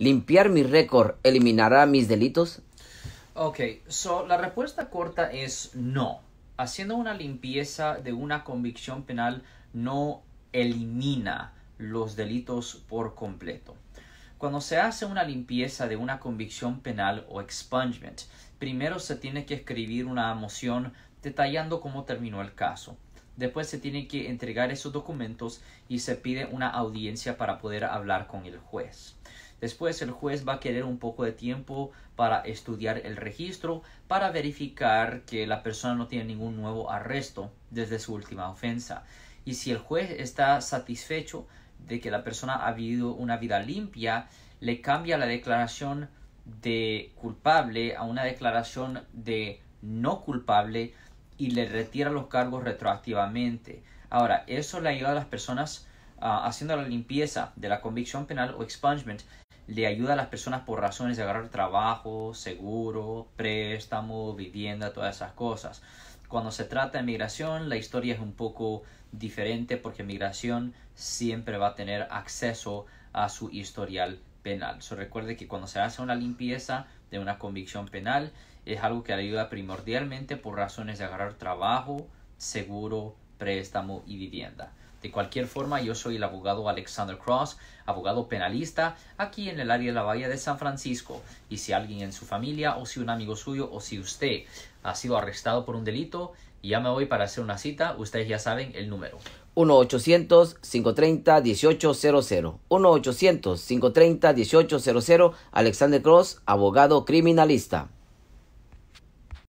¿Limpiar mi récord eliminará mis delitos? Ok, la respuesta corta es no. Haciendo una limpieza de una convicción penal no elimina los delitos por completo. Cuando se hace una limpieza de una convicción penal o expungement, primero se tiene que escribir una moción detallando cómo terminó el caso. Después se tiene que entregar esos documentos y se pide una audiencia para poder hablar con el juez. Después el juez va a querer un poco de tiempo para estudiar el registro, para verificar que la persona no tiene ningún nuevo arresto desde su última ofensa. Y si el juez está satisfecho de que la persona ha vivido una vida limpia, le cambia la declaración de culpable a una declaración de no culpable y le retira los cargos retroactivamente. Ahora, eso le ayuda a las personas ah, haciendo la limpieza de la convicción penal o expungement le ayuda a las personas por razones de agarrar trabajo, seguro, préstamo, vivienda, todas esas cosas. Cuando se trata de migración, la historia es un poco diferente porque migración siempre va a tener acceso a su historial penal. So, recuerde que cuando se hace una limpieza de una convicción penal, es algo que le ayuda primordialmente por razones de agarrar trabajo, seguro, préstamo y vivienda. De cualquier forma, yo soy el abogado Alexander Cross, abogado penalista, aquí en el área de la Bahía de San Francisco. Y si alguien en su familia o si un amigo suyo o si usted ha sido arrestado por un delito, ya me voy para hacer una cita. Ustedes ya saben el número. 1-800-530-1800. 1-800-530-1800. Alexander Cross, abogado criminalista.